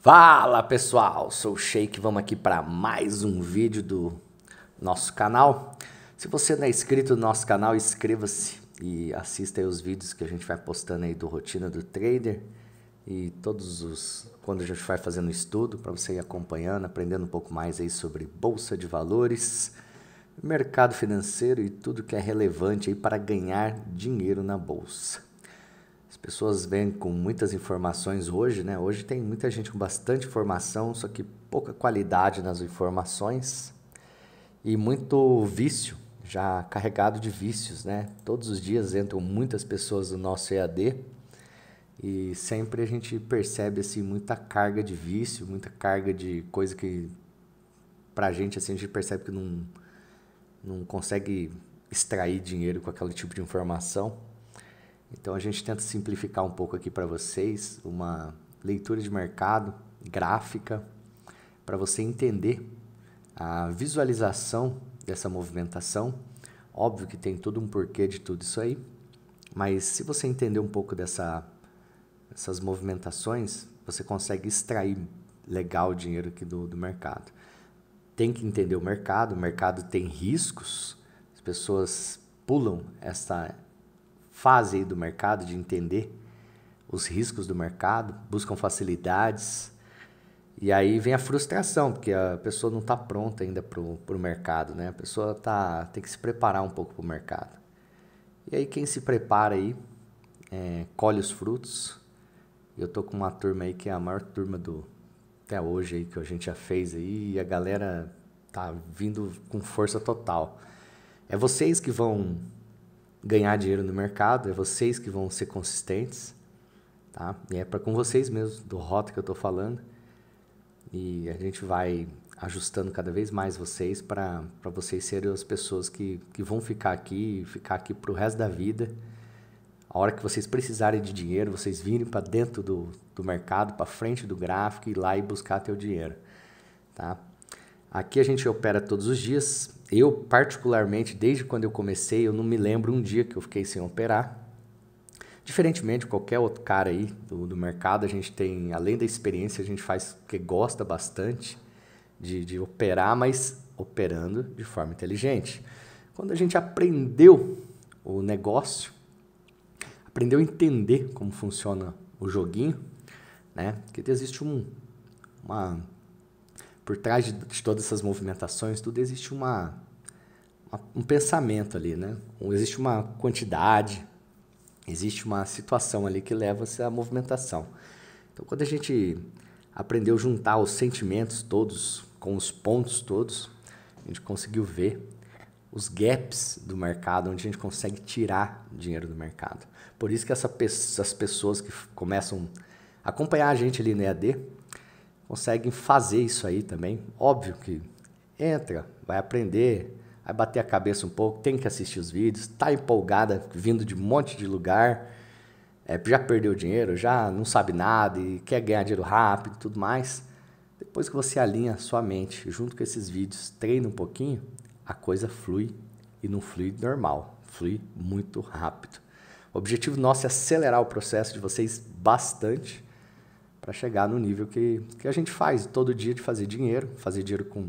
Fala pessoal, sou o Shake, vamos aqui para mais um vídeo do nosso canal. Se você não é inscrito no nosso canal, inscreva-se e assista aí os vídeos que a gente vai postando aí do Rotina do Trader e todos os quando a gente vai fazendo estudo para você ir acompanhando, aprendendo um pouco mais aí sobre bolsa de valores, mercado financeiro e tudo que é relevante aí para ganhar dinheiro na bolsa pessoas vêm com muitas informações hoje, né? Hoje tem muita gente com bastante informação, só que pouca qualidade nas informações e muito vício, já carregado de vícios, né? Todos os dias entram muitas pessoas no nosso EAD e sempre a gente percebe assim muita carga de vício, muita carga de coisa que pra gente assim a gente percebe que não não consegue extrair dinheiro com aquele tipo de informação. Então a gente tenta simplificar um pouco aqui para vocês uma leitura de mercado gráfica para você entender a visualização dessa movimentação. Óbvio que tem todo um porquê de tudo isso aí, mas se você entender um pouco dessa, dessas movimentações, você consegue extrair legal o dinheiro aqui do, do mercado. Tem que entender o mercado, o mercado tem riscos, as pessoas pulam essa fase do mercado de entender os riscos do mercado, buscam facilidades. E aí vem a frustração, porque a pessoa não está pronta ainda para o mercado, né? A pessoa tá, tem que se preparar um pouco para o mercado. E aí quem se prepara aí, é, colhe os frutos. Eu tô com uma turma aí que é a maior turma do até hoje aí que a gente já fez aí, e a galera tá vindo com força total. É vocês que vão ganhar dinheiro no mercado, é vocês que vão ser consistentes, tá? E é para com vocês mesmo, do rota que eu estou falando. E a gente vai ajustando cada vez mais vocês para vocês serem as pessoas que, que vão ficar aqui, ficar aqui para o resto da vida. A hora que vocês precisarem de dinheiro, vocês virem para dentro do, do mercado, para frente do gráfico e lá e buscar teu dinheiro, tá? Aqui a gente opera todos os dias, eu, particularmente, desde quando eu comecei, eu não me lembro um dia que eu fiquei sem operar. Diferentemente de qualquer outro cara aí do, do mercado, a gente tem, além da experiência, a gente faz que gosta bastante de, de operar, mas operando de forma inteligente. Quando a gente aprendeu o negócio, aprendeu a entender como funciona o joguinho, né? Porque existe um, uma por trás de, de todas essas movimentações, tudo existe uma, uma, um pensamento ali, né? Existe uma quantidade, existe uma situação ali que leva-se à movimentação. Então, quando a gente aprendeu a juntar os sentimentos todos com os pontos todos, a gente conseguiu ver os gaps do mercado, onde a gente consegue tirar dinheiro do mercado. Por isso que essa, essas pessoas que começam a acompanhar a gente ali no EAD, conseguem fazer isso aí também. Óbvio que entra, vai aprender, vai bater a cabeça um pouco, tem que assistir os vídeos, tá empolgada, vindo de um monte de lugar, é, já perdeu dinheiro, já não sabe nada e quer ganhar dinheiro rápido e tudo mais. Depois que você alinha sua mente junto com esses vídeos, treina um pouquinho, a coisa flui e não flui normal, flui muito rápido. O objetivo nosso é acelerar o processo de vocês bastante para chegar no nível que, que a gente faz todo dia de fazer dinheiro, fazer dinheiro com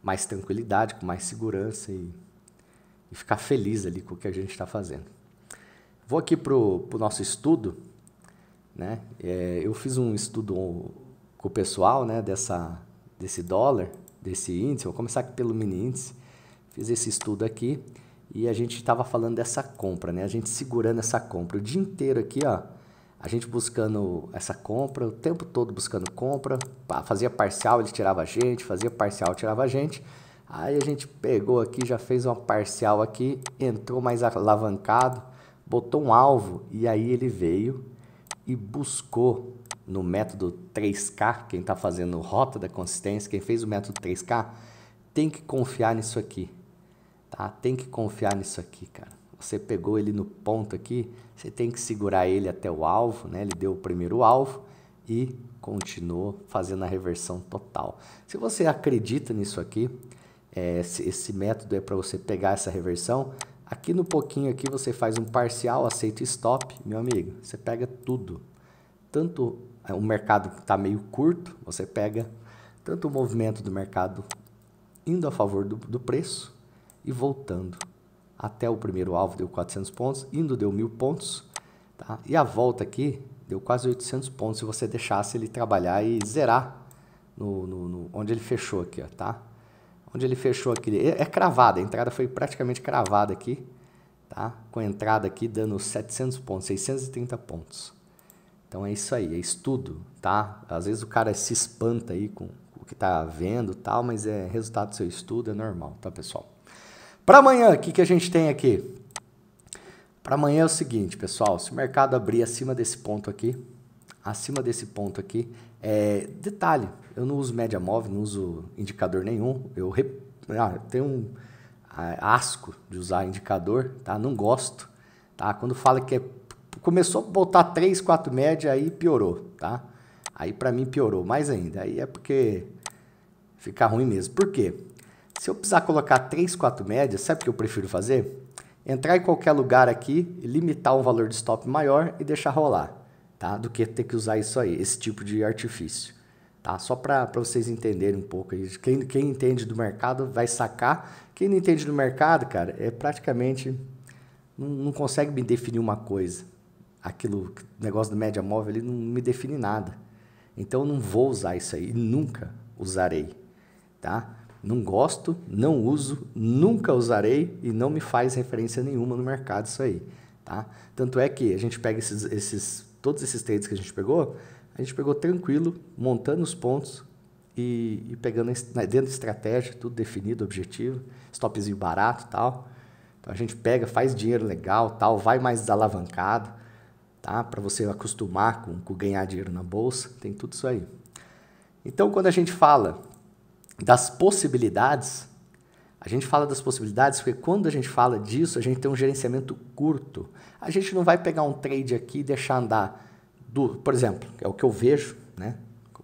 mais tranquilidade, com mais segurança e, e ficar feliz ali com o que a gente está fazendo. Vou aqui para o nosso estudo. Né? É, eu fiz um estudo com o pessoal né, dessa, desse dólar, desse índice. Vou começar aqui pelo mini índice. Fiz esse estudo aqui e a gente estava falando dessa compra, né? a gente segurando essa compra. O dia inteiro aqui, ó, a gente buscando essa compra, o tempo todo buscando compra, fazia parcial, ele tirava a gente, fazia parcial, tirava a gente. Aí a gente pegou aqui, já fez uma parcial aqui, entrou mais alavancado, botou um alvo e aí ele veio e buscou no método 3K, quem está fazendo rota da consistência, quem fez o método 3K, tem que confiar nisso aqui, tá? Tem que confiar nisso aqui, cara. Você pegou ele no ponto aqui, você tem que segurar ele até o alvo, né? Ele deu o primeiro alvo e continuou fazendo a reversão total. Se você acredita nisso aqui, é, esse, esse método é para você pegar essa reversão, Aqui no pouquinho aqui você faz um parcial, aceita stop, meu amigo, você pega tudo. Tanto é, o mercado que está meio curto, você pega tanto o movimento do mercado indo a favor do, do preço e voltando até o primeiro alvo deu 400 pontos, indo deu 1.000 pontos, tá? e a volta aqui deu quase 800 pontos se você deixasse ele trabalhar e zerar no, no, no onde ele fechou aqui, ó, tá? Onde ele fechou aqui, é, é cravada, a entrada foi praticamente cravada aqui, tá? Com a entrada aqui dando 700 pontos, 630 pontos. Então é isso aí, é estudo, tá? Às vezes o cara se espanta aí com o que tá vendo, tal, mas é resultado do seu estudo, é normal, tá, pessoal? Para amanhã, o que, que a gente tem aqui? Para amanhã é o seguinte, pessoal, se o mercado abrir acima desse ponto aqui, acima desse ponto aqui, é, detalhe, eu não uso média móvel, não uso indicador nenhum, eu ah, tenho um ah, asco de usar indicador, tá? Não gosto, tá? Quando fala que é... começou a botar 3, 4 média, aí piorou, tá? Aí para mim piorou mais ainda, aí é porque fica ruim mesmo. Por quê? Se eu precisar colocar 3, 4 médias, sabe o que eu prefiro fazer? Entrar em qualquer lugar aqui, limitar um valor de stop maior e deixar rolar, tá? Do que ter que usar isso aí, esse tipo de artifício, tá? Só para vocês entenderem um pouco aí. Quem, quem entende do mercado vai sacar. Quem não entende do mercado, cara, é praticamente... Não, não consegue me definir uma coisa. Aquilo, negócio do média móvel, ele não me define nada. Então, eu não vou usar isso aí, nunca usarei, Tá? Não gosto, não uso, nunca usarei e não me faz referência nenhuma no mercado isso aí, tá? Tanto é que a gente pega esses, esses todos esses trades que a gente pegou, a gente pegou tranquilo, montando os pontos e, e pegando né, dentro da estratégia, tudo definido, objetivo, stopzinho barato tal. Então a gente pega, faz dinheiro legal tal, vai mais desalavancado, tá? Para você acostumar com, com ganhar dinheiro na bolsa, tem tudo isso aí. Então quando a gente fala das possibilidades, a gente fala das possibilidades porque quando a gente fala disso, a gente tem um gerenciamento curto. A gente não vai pegar um trade aqui e deixar andar. Do, por exemplo, é o que eu vejo, né?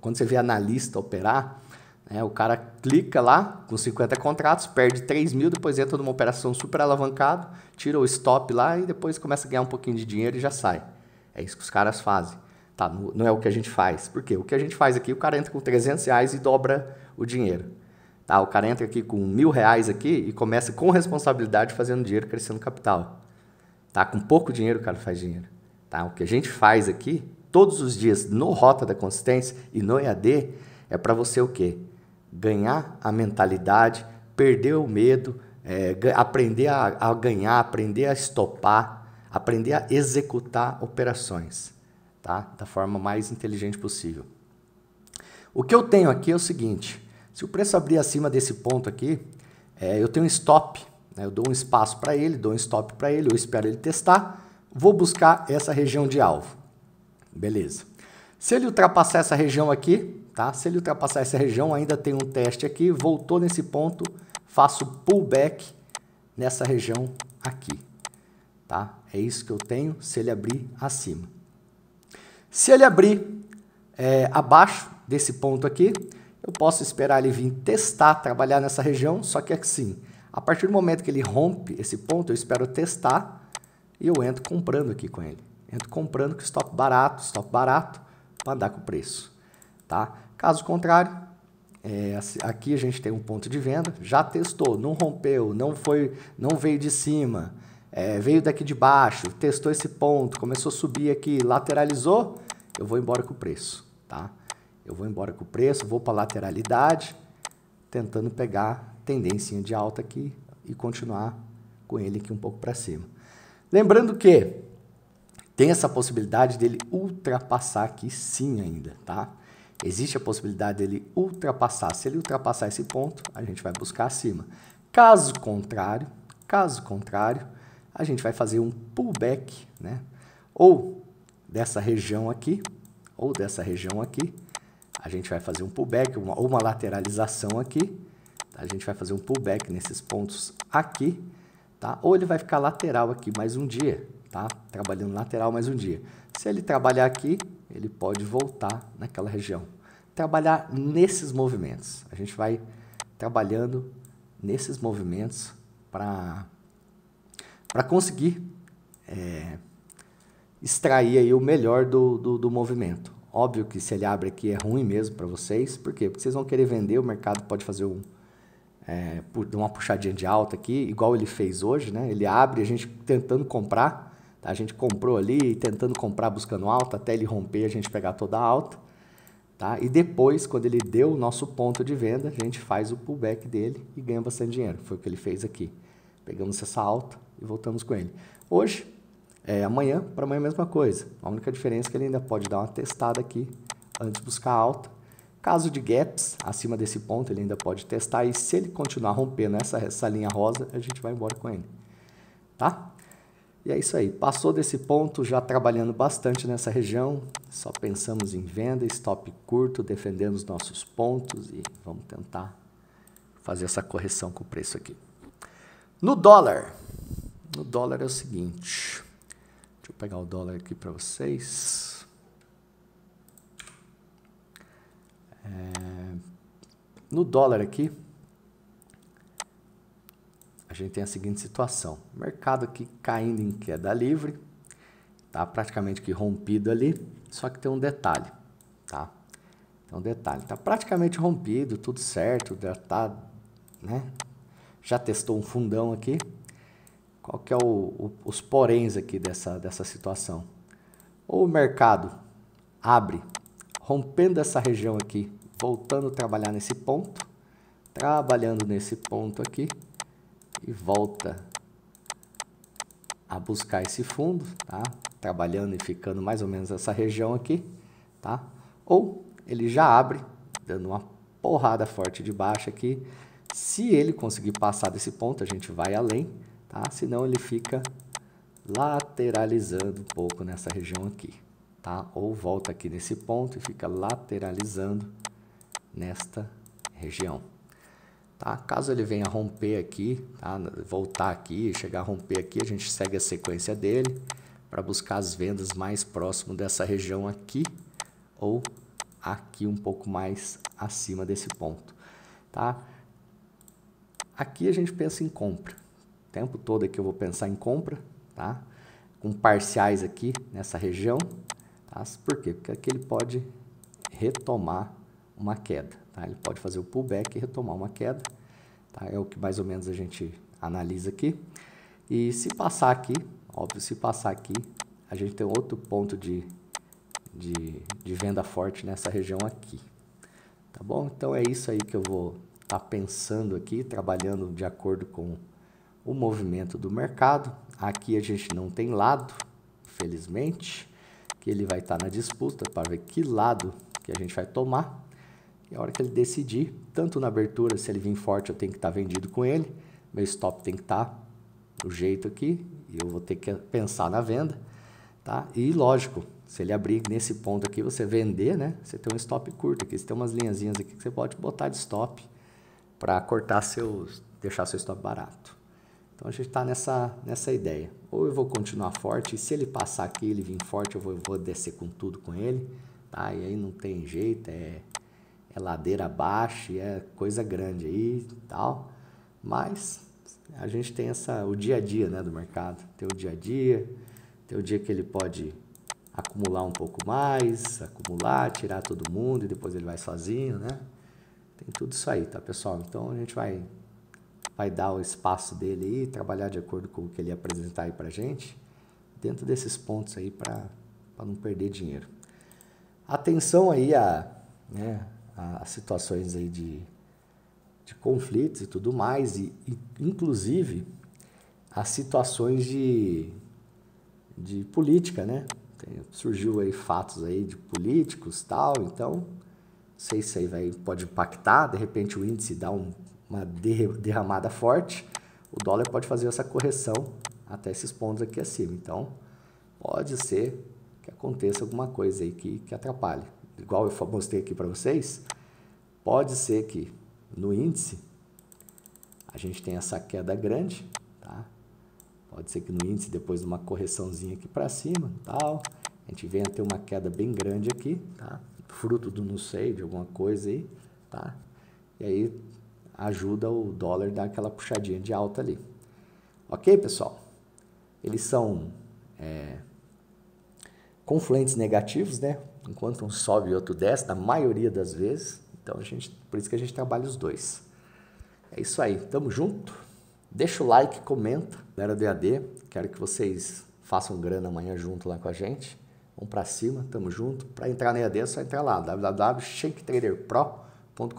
Quando você vê analista operar, né? o cara clica lá com 50 contratos, perde 3 mil, depois entra numa operação super alavancada, tira o stop lá e depois começa a ganhar um pouquinho de dinheiro e já sai. É isso que os caras fazem. Tá, não é o que a gente faz. Por quê? O que a gente faz aqui, o cara entra com 300 reais e dobra o dinheiro. Tá, o cara entra aqui com mil reais aqui e começa com responsabilidade fazendo dinheiro, crescendo capital. Tá, com pouco dinheiro o cara faz dinheiro. Tá, o que a gente faz aqui, todos os dias, no Rota da Consistência e no EAD, é para você o quê? Ganhar a mentalidade, perder o medo, é, aprender a, a ganhar, aprender a estopar, aprender a executar operações tá? Da forma mais inteligente possível. O que eu tenho aqui é o seguinte: se o preço abrir acima desse ponto aqui, é, eu tenho um stop, né? eu dou um espaço para ele, dou um stop para ele, eu espero ele testar, vou buscar essa região de alvo. Beleza. Se ele ultrapassar essa região aqui, tá? Se ele ultrapassar essa região, ainda tem um teste aqui, voltou nesse ponto, faço pullback nessa região aqui, tá? É isso que eu tenho se ele abrir acima. Se ele abrir é, abaixo desse ponto aqui, eu posso esperar ele vir testar, trabalhar nessa região, só que é assim, a partir do momento que ele rompe esse ponto, eu espero testar e eu entro comprando aqui com ele. Entro comprando com stop barato, stop barato, para andar com o preço. Tá? Caso contrário, é, assim, aqui a gente tem um ponto de venda, já testou, não rompeu, não foi, não veio de cima, é, veio daqui de baixo, testou esse ponto, começou a subir aqui, lateralizou, eu vou embora com o preço, tá? Eu vou embora com o preço, vou para lateralidade, tentando pegar tendência de alta aqui e continuar com ele aqui um pouco para cima. Lembrando que tem essa possibilidade dele ultrapassar aqui sim ainda, tá? Existe a possibilidade dele ultrapassar. Se ele ultrapassar esse ponto, a gente vai buscar acima. Caso contrário, caso contrário, a gente vai fazer um pullback, né? Ou dessa região aqui, ou dessa região aqui, a gente vai fazer um pullback, uma, ou uma lateralização aqui, tá? a gente vai fazer um pullback nesses pontos aqui, tá? Ou ele vai ficar lateral aqui mais um dia, tá? Trabalhando lateral mais um dia. Se ele trabalhar aqui, ele pode voltar naquela região. Trabalhar nesses movimentos. A gente vai trabalhando nesses movimentos para para conseguir é, extrair aí o melhor do, do, do, movimento. Óbvio que se ele abre aqui é ruim mesmo para vocês, por quê? Porque vocês vão querer vender, o mercado pode fazer um, é, uma puxadinha de alta aqui, igual ele fez hoje, né? Ele abre, a gente tentando comprar, tá? a gente comprou ali, tentando comprar, buscando alta, até ele romper, a gente pegar toda a alta, tá? E depois, quando ele deu o nosso ponto de venda, a gente faz o pullback dele e ganha bastante dinheiro, foi o que ele fez aqui. Pegamos essa alta e voltamos com ele. Hoje, é, amanhã, para amanhã é a mesma coisa. A única diferença é que ele ainda pode dar uma testada aqui antes de buscar a alta. Caso de gaps acima desse ponto, ele ainda pode testar e se ele continuar rompendo essa, essa linha rosa, a gente vai embora com ele. Tá? E é isso aí. Passou desse ponto, já trabalhando bastante nessa região, só pensamos em venda, stop curto, defendendo os nossos pontos e vamos tentar fazer essa correção com o preço aqui. No dólar, no dólar é o seguinte. Deixa eu pegar o dólar aqui para vocês. É, no dólar aqui, a gente tem a seguinte situação: mercado aqui caindo em queda livre, tá praticamente que rompido ali, só que tem um detalhe, tá? Tem um detalhe, tá praticamente rompido, tudo certo, já tá, né? já testou um fundão aqui. Qual que é o, o, os poréns aqui dessa, dessa situação? Ou o mercado abre, rompendo essa região aqui, voltando a trabalhar nesse ponto, trabalhando nesse ponto aqui e volta a buscar esse fundo, tá? Trabalhando e ficando mais ou menos essa região aqui, tá? Ou ele já abre, dando uma porrada forte de baixa aqui, se ele conseguir passar desse ponto, a gente vai além, tá? Senão ele fica lateralizando um pouco nessa região aqui, tá? Ou volta aqui nesse ponto e fica lateralizando nesta região. Tá? Caso ele venha romper aqui, tá? voltar aqui, chegar a romper aqui, a gente segue a sequência dele para buscar as vendas mais próximo dessa região aqui ou aqui um pouco mais acima desse ponto. Tá? Aqui a gente pensa em compra. O tempo todo aqui eu vou pensar em compra, tá? Com parciais aqui nessa região. Tá? Por quê? Porque aqui ele pode retomar uma queda. Tá? Ele pode fazer o pullback e retomar uma queda. Tá? É o que mais ou menos a gente analisa aqui. E se passar aqui, óbvio, se passar aqui, a gente tem outro ponto de, de, de venda forte nessa região aqui. Tá bom? Então é isso aí que eu vou está pensando aqui, trabalhando de acordo com o movimento do mercado. Aqui a gente não tem lado, felizmente, que ele vai estar tá na disputa para ver que lado que a gente vai tomar. E a hora que ele decidir, tanto na abertura, se ele vir forte, eu tenho que estar tá vendido com ele, meu stop tem que estar tá do jeito aqui, e eu vou ter que pensar na venda. Tá? E lógico, se ele abrir nesse ponto aqui, você vender, né? Você tem um stop curto aqui, você tem umas linhazinhas aqui que você pode botar de stop para cortar seus, deixar seu stop barato. Então a gente está nessa, nessa ideia. Ou eu vou continuar forte, e se ele passar aqui, ele vir forte, eu vou, eu vou descer com tudo com ele, tá? E aí não tem jeito, é, é ladeira baixa, é coisa grande aí e tal. Mas a gente tem essa, o dia a dia né, do mercado. Tem o dia a dia, tem o dia que ele pode acumular um pouco mais, acumular, tirar todo mundo e depois ele vai sozinho, né? Tem tudo isso aí, tá, pessoal? Então a gente vai, vai dar o espaço dele aí, trabalhar de acordo com o que ele apresentar aí pra gente, dentro desses pontos aí para não perder dinheiro. Atenção aí a, né, a situações aí de, de conflitos e tudo mais, e, e inclusive as situações de, de política, né? Tem, surgiu aí fatos aí de políticos tal, então sei se aí vai, pode impactar, de repente o índice dá um, uma derramada forte, o dólar pode fazer essa correção até esses pontos aqui acima. Então, pode ser que aconteça alguma coisa aí que, que atrapalhe. Igual eu mostrei aqui para vocês, pode ser que no índice a gente tenha essa queda grande, tá? Pode ser que no índice, depois de uma correçãozinha aqui para cima, tal, a gente venha ter uma queda bem grande aqui, tá? fruto do não sei, de alguma coisa aí, tá? E aí ajuda o dólar a dar aquela puxadinha de alta ali. Ok, pessoal? Eles são é, confluentes negativos, né? Enquanto um sobe e outro desce, na maioria das vezes. Então, a gente, por isso que a gente trabalha os dois. É isso aí, tamo junto. Deixa o like, comenta. Galera do EAD, quero que vocês façam grana amanhã junto lá com a gente. Vamos para cima, tamo junto. Para entrar na EAD é só entrar lá, www.shaketraderpro.com.br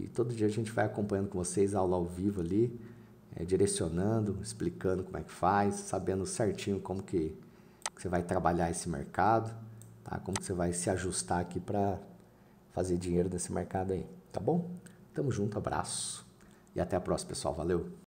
e todo dia a gente vai acompanhando com vocês a aula ao vivo ali, é, direcionando, explicando como é que faz, sabendo certinho como que, que você vai trabalhar esse mercado, tá? Como que você vai se ajustar aqui para fazer dinheiro nesse mercado aí, tá bom? Tamo junto, abraço e até a próxima, pessoal. Valeu!